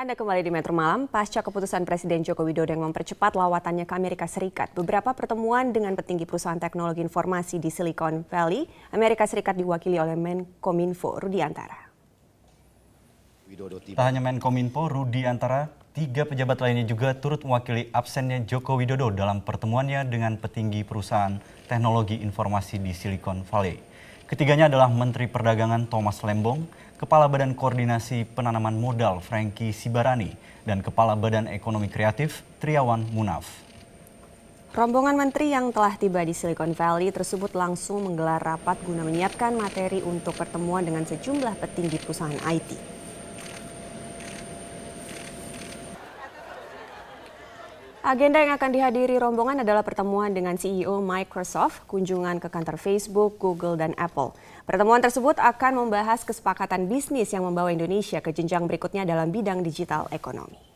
Anda kembali di Metro Malam. Pasca keputusan Presiden Joko Widodo yang mempercepat lawatannya ke Amerika Serikat, beberapa pertemuan dengan petinggi perusahaan teknologi informasi di Silicon Valley, Amerika Serikat diwakili oleh Menkominfo Rudiantara. Tak hanya Menkominfo Rudiantara, tiga pejabat lainnya juga turut mewakili absennya Joko Widodo dalam pertemuannya dengan petinggi perusahaan teknologi informasi di Silicon Valley. Ketiganya adalah Menteri Perdagangan Thomas Lembong, Kepala Badan Koordinasi Penanaman Modal Franky Sibarani dan Kepala Badan Ekonomi Kreatif Triawan Munaf. Rombongan menteri yang telah tiba di Silicon Valley tersebut langsung menggelar rapat guna menyiapkan materi untuk pertemuan dengan sejumlah petinggi perusahaan IT. Agenda yang akan dihadiri rombongan adalah pertemuan dengan CEO Microsoft, kunjungan ke kantor Facebook, Google, dan Apple. Pertemuan tersebut akan membahas kesepakatan bisnis yang membawa Indonesia ke jenjang berikutnya dalam bidang digital ekonomi.